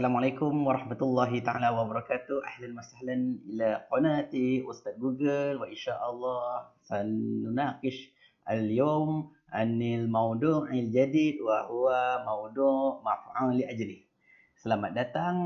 Assalamualaikum warahmatullahi taala wabarakatuh. Ahlan wa sahlan ila qanati Ustaz Google wa insya-Allah sanunaqish al-yawm anil mawdu'il jadid wa huwa mawdu' maf'ul li ajli. Selamat datang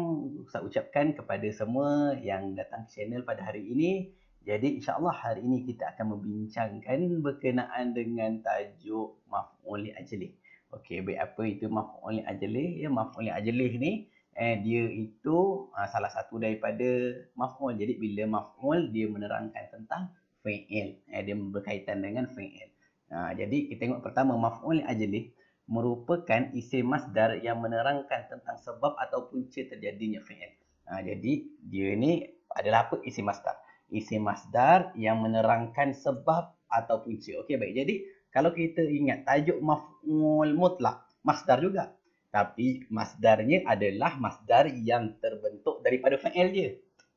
saya ucapkan kepada semua yang datang ke channel pada hari ini. Jadi insya-Allah hari ini kita akan membincangkan berkenaan dengan tajuk maf'ul li ajli. Okey, apa itu maf'ul li ajli? Ya maf'ul li ajli ni eh, dia itu uh, salah satu daripada maf'ul. Jadi bila maf'ul dia menerangkan tentang fi'il. Eh, dia berkaitan dengan fi'il. Uh, jadi kita tengok pertama maf'ul ajlih merupakan isi masdar yang menerangkan tentang sebab atau punca terjadinya fi'il. Uh, jadi dia ni adalah apa isi masdar? Isi masdar yang menerangkan sebab atau punca. Okey baik. Jadi kalau kita ingat tajuk maf'ul mutlak masdar juga tapi masdarnya adalah masdar yang terbentuk daripada fa'il dia.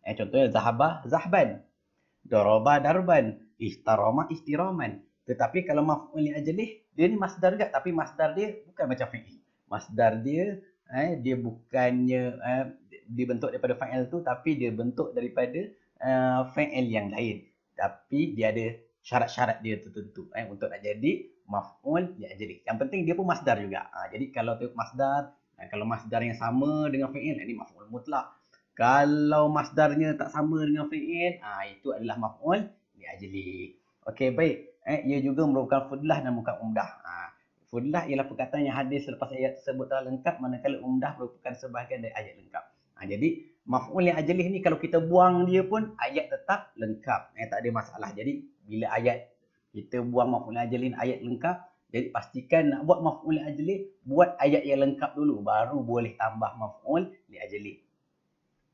Eh, contohnya zahaba zahban, daraba darban, ihtarama ihtiraman. Tetapi kalau maf'ul li ajlih, dia ni masdar juga tapi masdar dia bukan macam fa'il. Masdar dia eh dia bukannya eh, dibentuk daripada fa'il tu tapi dia bentuk daripada uh, eh, fa'il yang lain. Tapi dia ada syarat-syarat dia tertentu eh, untuk nak jadi maf'ul li'ajri. Yang penting dia pun masdar juga. Ha, jadi kalau tengok masdar, ha, kalau Masdar yang sama dengan fi'il, ini maf'ul mutlak. Kalau masdarnya tak sama dengan fi'il, ha, itu adalah maf'ul li'ajri. Okey, baik. Eh, ia juga merupakan fudlah dan bukan umdah. Ha, fudlah ialah perkataan yang hadis selepas ayat tersebut telah lengkap, manakala umdah merupakan sebahagian dari ayat lengkap. Ha, jadi, maf'ul li'ajri ni kalau kita buang dia pun, ayat tetap lengkap. Eh, tak ada masalah. Jadi, bila ayat kita buang maf'ulil ajalin ayat lengkap Jadi pastikan nak buat maf'ulil ajalin buat ayat yang lengkap dulu baru boleh tambah maf'ul li ajalin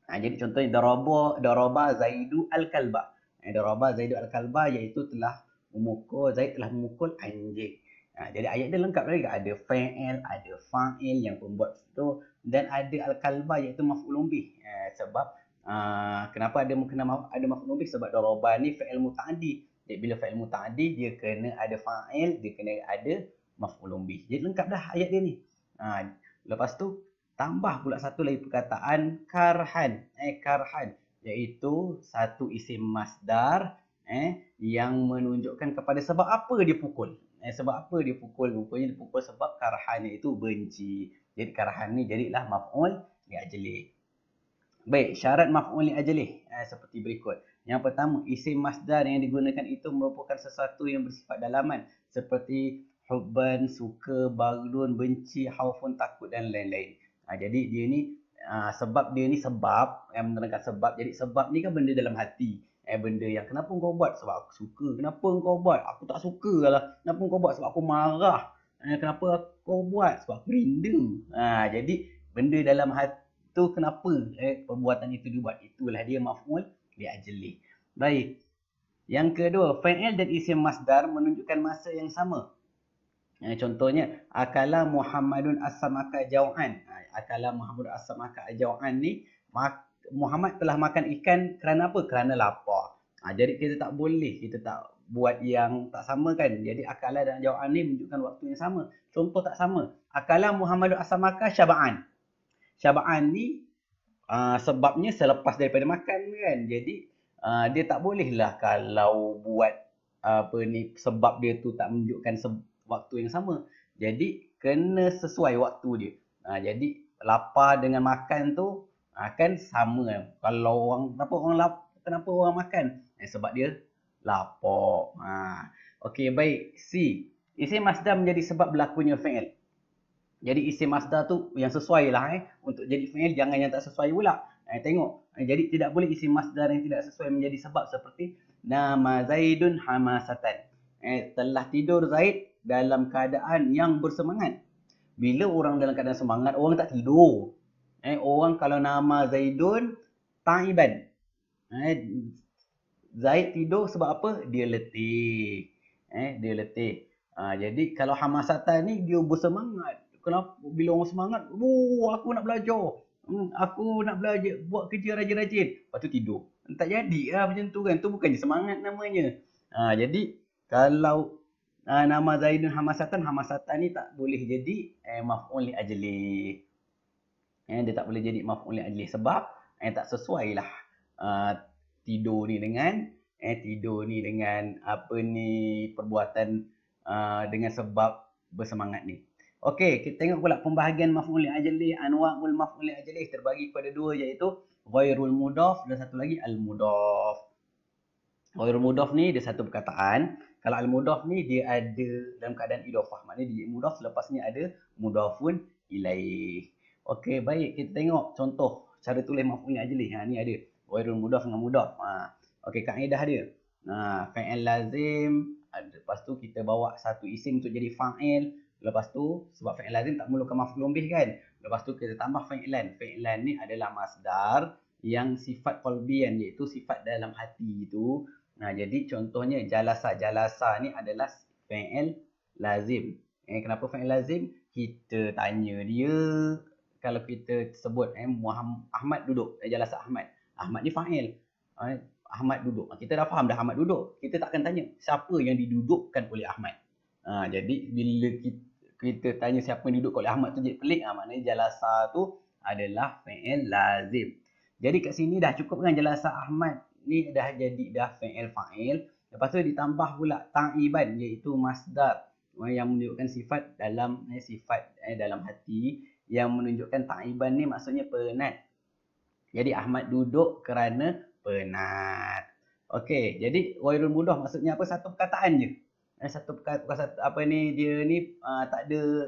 ha, jadi contohnya daraba daraba zaidu al kalba ha, daraba zaidu al kalba iaitu telah memukul zaid telah memukul anjing ha, jadi ayat dia lengkap lagi ada fa'il ada fa'il yang pembuat tu dan ada al kalba iaitu maf'ulun bih ha, eh, sebab Uh, kenapa ada kena ada maf'ul bih sebab daraba ni fi'il muta'addi jadi bila fa'il muta'addi dia kena ada fa'il, dia kena ada maf'ulun bih. Jadi lengkap dah ayat dia ni. Ha, lepas tu tambah pula satu lagi perkataan karhan. Eh karhan iaitu satu isim masdar eh yang menunjukkan kepada sebab apa dia pukul. Eh, sebab apa dia pukul? Rupanya dia pukul sebab karhan itu benci. Jadi karhan ni jadilah maf'ul li ajlih. Baik, syarat maf'ul li ajlih eh, seperti berikut. Yang pertama, isim masdar yang digunakan itu merupakan sesuatu yang bersifat dalaman seperti hubban, suka, bagdun, benci, haufun, takut dan lain-lain. Ha, jadi dia ni ha, sebab dia ni sebab yang menerangkan sebab. Jadi sebab ni kan benda dalam hati. Eh benda yang kenapa kau buat sebab aku suka. Kenapa kau buat? Aku tak suka lah. Kenapa kau buat sebab aku marah. Eh, kenapa kau buat sebab aku rindu. Ha, jadi benda dalam hati tu kenapa eh, perbuatan itu dibuat. Itulah dia maf'ul li'ajli. Baik. Yang kedua, fa'il dan isim masdar menunjukkan masa yang sama. Eh, contohnya, akala Muhammadun as-samaka jau'an. Ha, akala Muhammadun as-samaka jau'an ni, Muhammad telah makan ikan kerana apa? Kerana lapar. Ha, jadi kita tak boleh, kita tak buat yang tak sama kan. Jadi akala dan jau'an ni menunjukkan waktu yang sama. Contoh tak sama. Akala Muhammadun as-samaka syaba'an. Syaba'an ni Ah, sebabnya selepas daripada makan kan. Jadi uh, dia tak boleh lah kalau buat uh, apa ni sebab dia tu tak menunjukkan waktu yang sama. Jadi kena sesuai waktu dia. Uh, jadi lapar dengan makan tu akan uh, sama. Kalau orang kenapa orang lap kenapa orang makan? Eh, sebab dia lapar. Ha. Uh, Okey baik. C. Isi masdar menjadi sebab berlakunya fail. Jadi isim masdar tu yang sesuai lah eh. Untuk jadi fi'il jangan yang tak sesuai pula. Eh, tengok. Eh, jadi tidak boleh isim masdar yang tidak sesuai menjadi sebab seperti Nama Zaidun Hamasatan. Eh, telah tidur Zaid dalam keadaan yang bersemangat. Bila orang dalam keadaan semangat, orang tak tidur. Eh, orang kalau nama Zaidun, Taiban. Eh, Zaid tidur sebab apa? Dia letih. Eh, dia letih. Ha, jadi kalau Hamasatan ni, dia bersemangat kenapa bila orang semangat, "Wuh, aku nak belajar. Hmm, aku nak belajar buat kerja rajin-rajin." Lepas tu tidur. Tak jadi lah macam tu kan. Tu bukannya semangat namanya. Ha, jadi kalau ha, nama Zainul Hamasatan, Hamasatan ni tak boleh jadi eh, maf'ul li Eh, dia tak boleh jadi maf'ul li sebab eh, tak sesuai lah ha, tidur ni dengan eh, tidur ni dengan apa ni perbuatan Uh, dengan sebab bersemangat ni. Okey, kita tengok pula pembahagian maf'ul ajalih, anwa'ul maf'ul ajalih terbagi kepada dua iaitu ghairul mudaf dan satu lagi al mudaf. Ghairul mudaf ni dia satu perkataan. Kalau al mudaf ni dia ada dalam keadaan idofah. Maknanya dia mudaf lepasnya ada mudafun ilaih. Okey, baik kita tengok contoh cara tulis maf'ul ajalih. Ha ni ada ghairul mudaf dengan mudaf. Ha. Okey, kaedah dia. Ha, fa'il lazim. Lepas tu kita bawa satu isim untuk jadi fa'il. Lepas tu sebab fa'il lazim tak memerlukan maf'ul bih kan. Lepas tu kita tambah fail lain fail lain ni adalah masdar yang sifat kolbian iaitu sifat dalam hati itu. Nah jadi contohnya jalasa. Jalasa ni adalah fa'il lazim. Eh, kenapa fa'il lazim? Kita tanya dia kalau kita sebut eh, Muhammad Ahmad duduk. Eh, jalasa Ahmad. Ahmad ni fa'il. Eh, Ahmad duduk. Kita dah faham dah Ahmad duduk. Kita takkan tanya siapa yang didudukkan oleh Ahmad. Ha, jadi bila kita kita tanya siapa yang duduk Kalau Ahmad tu jadi pelik ah maknanya jalasa tu adalah fi'il lazim. Jadi kat sini dah cukup dengan jelasa Ahmad ni dah jadi dah fi'il fa'il. Lepas tu ditambah pula ta'iban iaitu masdar yang menunjukkan sifat dalam eh, sifat eh, dalam hati yang menunjukkan ta'iban ni maksudnya penat. Jadi Ahmad duduk kerana penat. Okey, jadi wairul mudah maksudnya apa? Satu perkataan je. Dan eh, satu perkataan satu apa ni dia ni uh, ah, tak ada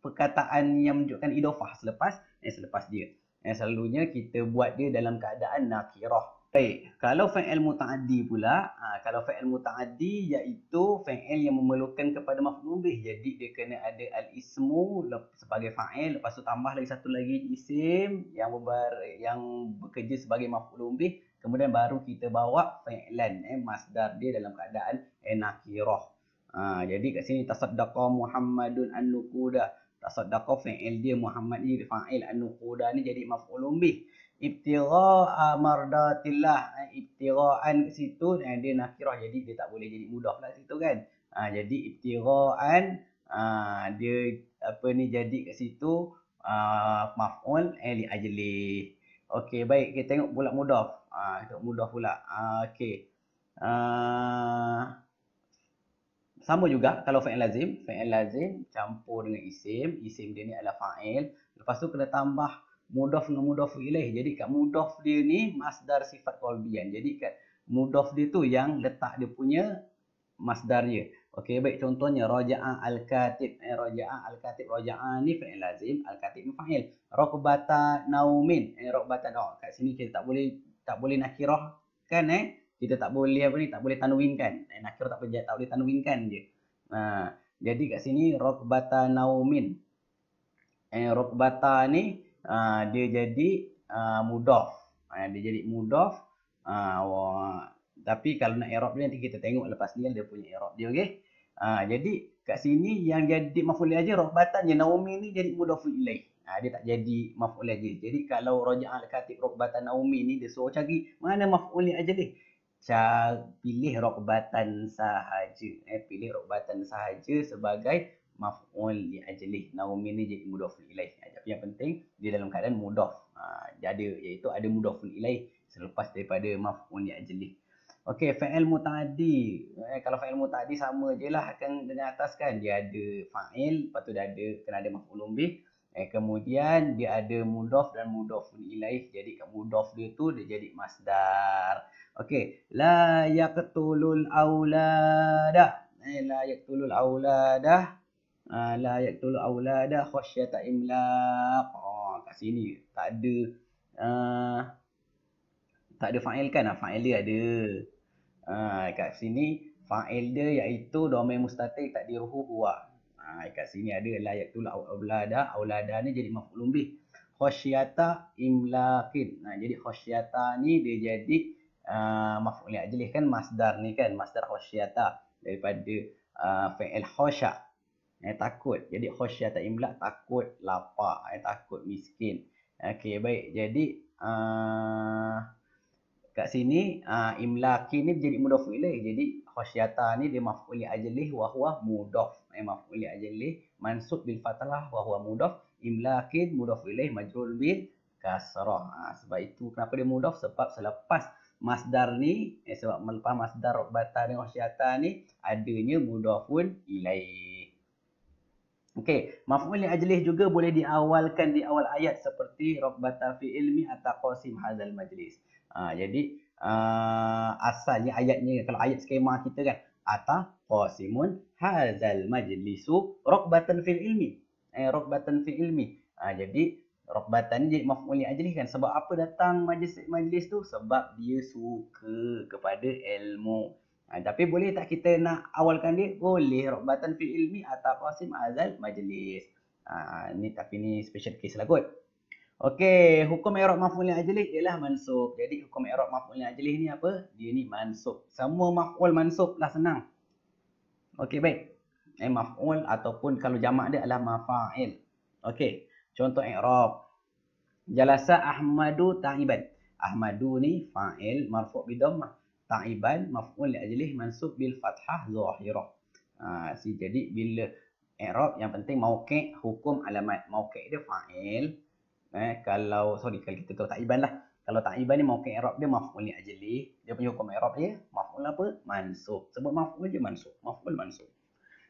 perkataan yang menunjukkan idofah selepas dan eh, selepas dia. Yang eh, selalunya kita buat dia dalam keadaan nakirah. Baik, eh, kalau fa'il muta'addi pula, uh, kalau fa'il muta'addi iaitu fa'il yang memerlukan kepada maf'ul bih. Jadi dia kena ada al-ismu sebagai fa'il, lepas tu tambah lagi satu lagi isim yang ber yang bekerja sebagai maf'ul bih. Kemudian baru kita bawa fa'ilan eh, masdar dia dalam keadaan eh, nakirah. Ha, jadi kat sini tasaddaqa Muhammadun an-nuqudah. Tasaddaqa fi'il dia Muhammad ni fa'il an-nuqudah ni jadi maf'ulun bih. Ibtira'a mardatillah. Ha, ibtira'an kat situ eh, dia nakirah jadi dia tak boleh jadi mudah lah situ kan. Ha, jadi ibtira'an ha, dia apa ni jadi kat situ uh, maf'ul eh, li ajli. Okey baik kita tengok pula mudah. Ha, tengok mudah pula. Ha, Okey. Uh, sama juga kalau fa'il lazim fa'il lazim campur dengan isim isim dia ni adalah fa'il lepas tu kena tambah mudaf dengan mudaf ilaih jadi kat mudaf dia ni masdar sifat qalbian jadi kat mudaf dia tu yang letak dia punya masdar dia okey baik contohnya raja'a al-katib eh, raja'a al-katib raja'a ni fa'il lazim al-katib ni fa'il raqbata naumin eh, raqbata naum kat sini kita tak boleh tak boleh nakirah kan eh kita tak boleh apa ni tak boleh tanwin kan eh, nakir tak boleh tak boleh tanwin kan je ha, jadi kat sini rokbata naumin eh rokbata ni ha, dia jadi ha, mudof ha, dia jadi mudof ha, wah. tapi kalau nak irob ni nanti kita tengok lepas ni dia punya irob dia okey ha, jadi kat sini yang jadi maful aja rokbata je naumin ni jadi mudof ilai Ha, dia tak jadi maf'ul aja. Jadi kalau raja'al katib rukbatan naumin ni dia suruh cari mana maf'ul aja dia pilih rokbatan sahaja eh pilih rokbatan sahaja sebagai maf'ul li ajlih Naomi ni jadi mudhof ilaih tapi yang penting dia dalam keadaan mudhof ha, jadi iaitu ada mudhof ilaih selepas daripada maf'ul li ajlih Okey, fa'il mutaaddi. Eh, kalau fa'il mutaaddi sama je lah akan dengan atas kan. Dia ada fa'il, lepas tu dia ada, kena ada maf'ulun bih. Eh, kemudian dia ada mudof dan mudofun ilaih. Jadi mudof dia tu dia jadi masdar. Okey. La yaqtulul awlada. Eh, la yaqtulul awlada. Ha, la yaqtulul awlada khosyata imlaq. Oh, kat sini tak ada. Uh, tak ada fa'il kan? Ah, Fa'il dia ada. Ha, kat sini fa'il dia iaitu domain mustatik tak diruhu buah. Ha, kat sini ada layak tu lah aulada. Aulada ni jadi maf'ulun bih. Khosyata imlaqin. Nah, jadi khosyata ni dia jadi uh, ah, maf'ulun ajlih kan masdar ni kan. Masdar khosyata daripada uh, ah, fa'il khosya. Eh, takut. Jadi khosyata imlak takut lapar. Eh, takut miskin. Okay, baik. Jadi uh, kat sini uh, imlakin ni jadi mudofu ilaih. Jadi khosyata ni dia maf'ulun wah wah mudofu memang eh, boleh aja leh mansub bil fatalah bahawa mudaf imlakin mudaf ilaih majrur bil kasrah ha, sebab itu kenapa dia mudaf sebab selepas masdar ni eh, sebab melepas masdar rabata ni wasyata ni adanya mudafun ilaih Okey, maf'ul ajlih juga boleh diawalkan di awal ayat seperti rabbata fi ilmi atau qasim hadzal majlis. Ha, jadi Uh, asalnya ayatnya kalau ayat skema kita kan Ata, qasimun hazal majlisu rokbatan fil ilmi. Eh, rokbatan fil ilmi. Ha, jadi, rokbatan ni jadi maf'uli ajli kan. Sebab apa datang majlis, majlis tu? Sebab dia suka kepada ilmu. Ha, tapi boleh tak kita nak awalkan dia? Boleh rokbatan fil ilmi atau qasim hazal majlis. Ha, ni, tapi ni special case lah kot. Okey, hukum i'rab maf'ul li ajlih ialah mansub. Jadi hukum i'rab maf'ul li ajlih ni apa? Dia ni mansub. Semua maf'ul mansub lah senang. Okey, baik. Eh maf'ul ataupun kalau jamak dia adalah mafa'il. Okey. Contoh i'rab. Jalasa Ahmadu ta'iban. Ahmadu ni fa'il marfu' bi dhammah. Ta'iban maf'ul li ajlih mansub bil fathah zahirah. Ha, si jadi bila i'rab yang penting mauqi' hukum alamat. Mauqi' dia fa'il eh kalau sorry kalau kita tak iban lah kalau tak iban ni mungkin i'rab dia maf'ul ni ajli dia punya hukum i'rab dia maf'ul apa Mansuk. sebab maf'ul je mansub maf'ul mansuk.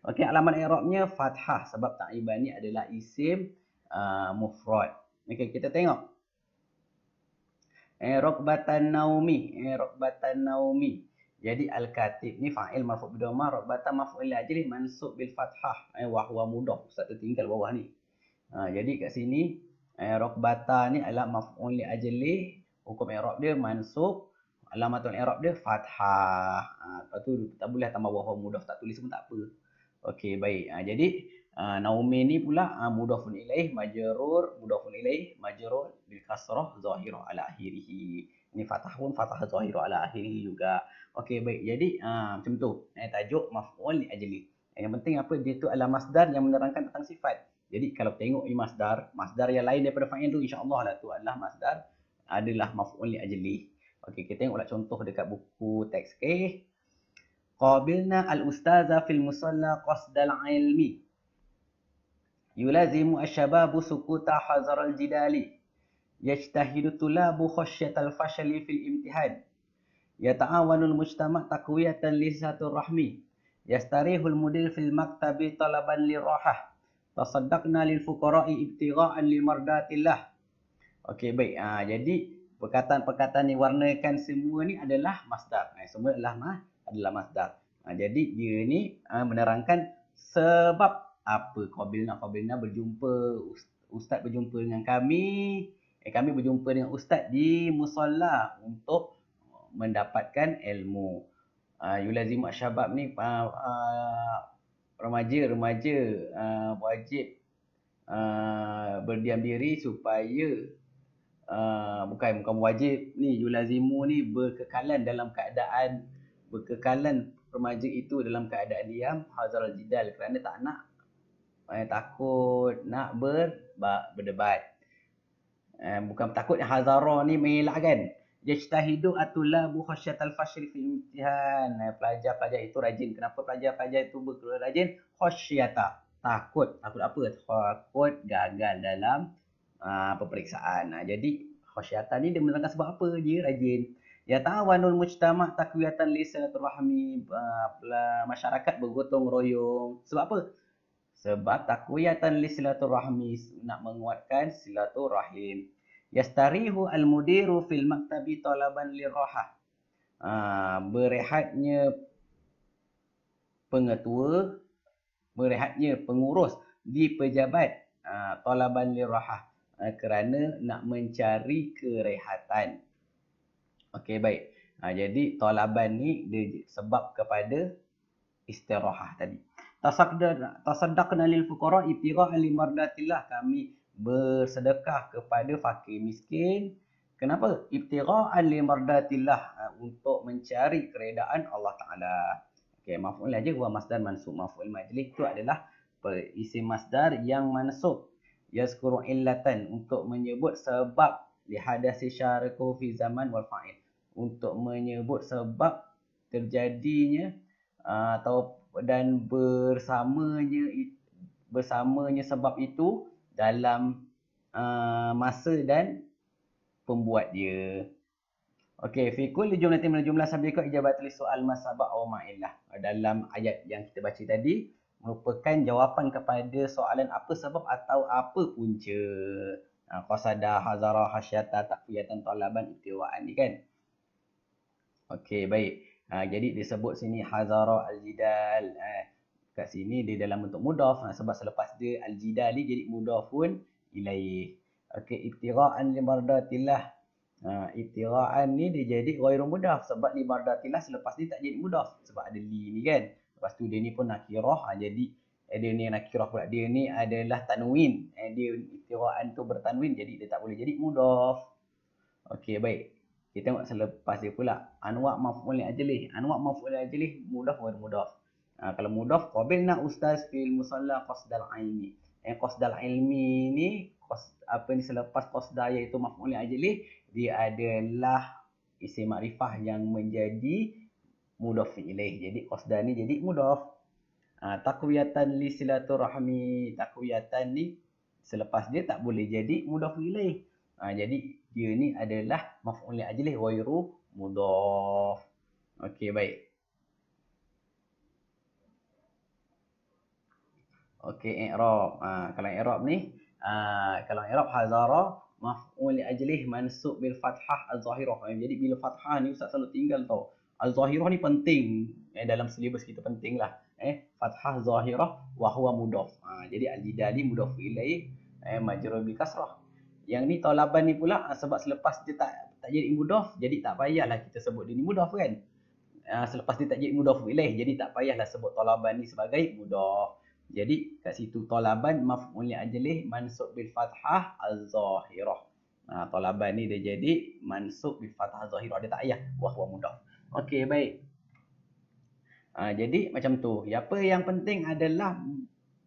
Okay alamat i'rabnya fathah sebab tak iban ni adalah isim uh, mufrad okey kita tengok i'rabatan eh, naumi i'rabatan eh, naumi jadi al-katib ni fa'il marfu bi dhamma rabata maf'ul li ajli mansub bil fathah eh wa huwa mudah ustaz tertinggal bawah ni Ha, jadi kat sini i'rab bata ni adalah maf'ul li ajli hukum i'rab dia mansub alamatul i'rab dia fathah ha, lepas tu tak boleh tambah wahu mudah tak tulis pun tak apa okey baik ha, jadi ha, naumi ni pula ha, mudafun ilaih mudah pun ilaih majrur bil kasrah zahirah ala akhirihi ni fathah pun fathah zahirah ala akhirihi juga okey baik jadi ha, macam tu eh, tajuk maf'ul li ajli yang penting apa dia tu adalah masdar yang menerangkan tentang sifat jadi kalau tengok ni masdar, masdar yang lain daripada fa'il tu insya-Allah lah tu adalah masdar adalah maf'ul li ajli. Okey, kita tengoklah contoh dekat buku teks K. Eh, Qabilna al-ustaza fil musalla qasdal ilmi. Yulazimu asy-syababu sukuta hazar al-jidali. Yajtahidu tulabu khasyyat al-fashali fil Imtihad. Yata'awanu al-mujtama' taqwiyatan li satur rahmi. Yastarihu al fil maktabi talaban li rahah tasaddaqna lil fuqara'i ibtigha'an lil mardatillah okey baik ha, jadi perkataan-perkataan ni warnakan semua ni adalah masdar ha, semua adalah ma, adalah masdar ha, jadi dia ni ha, menerangkan sebab apa qabilna qabilna berjumpa ustaz berjumpa dengan kami eh, kami berjumpa dengan ustaz di musalla untuk mendapatkan ilmu uh, yulazimu syabab ni uh, uh, remaja remaja uh, wajib uh, berdiam diri supaya Uh, bukan bukan wajib ni yulazimu ni berkekalan dalam keadaan berkekalan remaja itu dalam keadaan diam hazar jidal kerana tak nak eh, takut nak ber, berdebat eh, bukan takut hazara ni mengelak kan Yajtahidu atulabu khasyat al-fashri fi imtihan. Pelajar-pelajar itu rajin. Kenapa pelajar-pelajar itu berkeluar rajin? Khasyata. Takut. Takut apa? Takut gagal dalam uh, peperiksaan. Nah, jadi khasyata ni dia menerangkan sebab apa dia rajin. Ya ta'awanul mujtama' takwiyatan lisanatul rahmi. Uh, ah, masyarakat bergotong royong. Sebab apa? Sebab takwiyatan lisanatul rahmi. Nak menguatkan silaturahim yastarihu al-mudiru fil maktabi talaban lirahah. Ha, ah, berehatnya pengetua, berehatnya pengurus di pejabat ha, talaban lirahah ha, ah, kerana nak mencari kerehatan. Okey baik. Ha, jadi tolaban ni sebab kepada istirahat tadi. Tasaddaqna lil fuqara ibtigha'a limardatillah kami bersedekah kepada fakir miskin. Kenapa? Ibtira'an li mardatillah ha, untuk mencari keredaan Allah Ta'ala. Okey, maf'ul aja wa masdar mansub. Maf'ul majlis tu adalah isi masdar yang mansub. Yazkuru illatan untuk menyebut sebab lihadasi syaraku fi zaman wal fa'il. Untuk menyebut sebab terjadinya ha, atau dan bersamanya bersamanya sebab itu dalam uh, masa dan pembuat dia. Okey, fi kulli jumlatin min jumlah sabiqa ijabat li su'al ma sabaq aw ma lah. uh, Dalam ayat yang kita baca tadi merupakan jawapan kepada soalan apa sebab atau apa punca. Ha, qasada hazara hasyata taqiyatan talaban ittiwaan ni kan. Okey, baik. Ha, jadi disebut sini hazara al-jidal. Eh kat sini dia dalam bentuk mudaf ha, sebab selepas dia al-jidal ni jadi pun ilaih okey ibtira'an limardatillah ha ibtira'an ni dia jadi ghairu mudaf sebab limardatillah selepas ni tak jadi mudaf sebab ada li ni kan lepas tu dia ni pun nakirah ha, jadi eh, dia ni nakirah pula dia ni adalah tanwin eh, dia ibtira'an tu bertanwin jadi dia tak boleh jadi mudaf okey baik kita tengok selepas dia pula anwa maf'ul ajlih anwa maf'ul ajlih mudaf ghairu mudaf Ha, kalau mudah, qabilna ustaz fil musalla qasdal aini. Eh, qasdal ilmi ni, qas, apa ni selepas qasda iaitu maf'ulin ajlih, dia adalah isi makrifah yang menjadi mudaf ilaih. Jadi qasda ni jadi mudaf. Ha, takwiyatan li silaturahmi. Takwiyatan ni selepas dia tak boleh jadi mudaf ilaih. Ha, jadi dia ni adalah maf'ulin ajlih wairu mudaf. Okey, baik. Okey, i'rab. Ha, kalau i'rab ni, ha, kalau i'rab hazara maf'ul ajlih mansub bil fathah al zahirah eh, Jadi bil fathah ni ustaz selalu tinggal tau. Al zahirah ni penting eh, dalam silibus kita penting lah. Eh, fathah zahirah wa huwa mudaf. Ha, jadi al-jidali mudaf ilaih eh, majrur bi kasrah. Yang ni tolaban ni pula ha, sebab selepas dia tak tak jadi mudof, jadi tak payahlah kita sebut dia ni mudaf kan. Ha, selepas dia tak jadi mudof ilaih, jadi tak payahlah sebut tolaban ni sebagai mudof. Jadi kat situ talaban maf'ul li ajlih mansub bil fathah az-zahirah. Ha, talaban ni dia jadi mansub bil fathah zahirah dia tak ayah wah wah mudah. Okey baik. Ha, jadi macam tu. apa yang penting adalah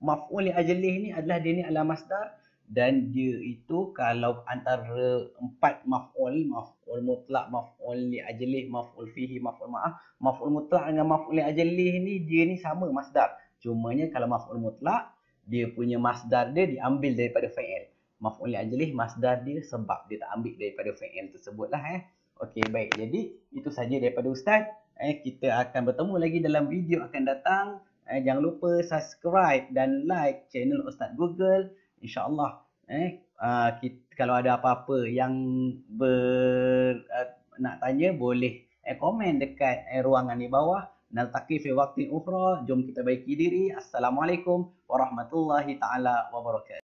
maf'ul li ajlih ni adalah dia ni ala masdar dan dia itu kalau antara empat maf'ul maf'ul mutlak maf'ul li ajlih maf'ul fihi maf'ul ma'ah maf'ul mutlak dengan maf'ul li ajlih ni dia ni sama masdar. Cumanya kalau maf'ul mutlak, dia punya masdar dia diambil daripada fa'il. Maf'ul ajlih masdar dia sebab dia tak ambil daripada fa'il tersebutlah eh. Okey, baik. Jadi itu saja daripada ustaz. Eh kita akan bertemu lagi dalam video akan datang. Eh jangan lupa subscribe dan like channel Ustaz Google. insyaallah eh uh, kalau ada apa-apa yang ber uh, nak tanya boleh eh komen dekat eh, ruangan di bawah. Naltaqi fi waqtin ukhra. Jom kita baiki diri. Assalamualaikum warahmatullahi taala wabarakatuh.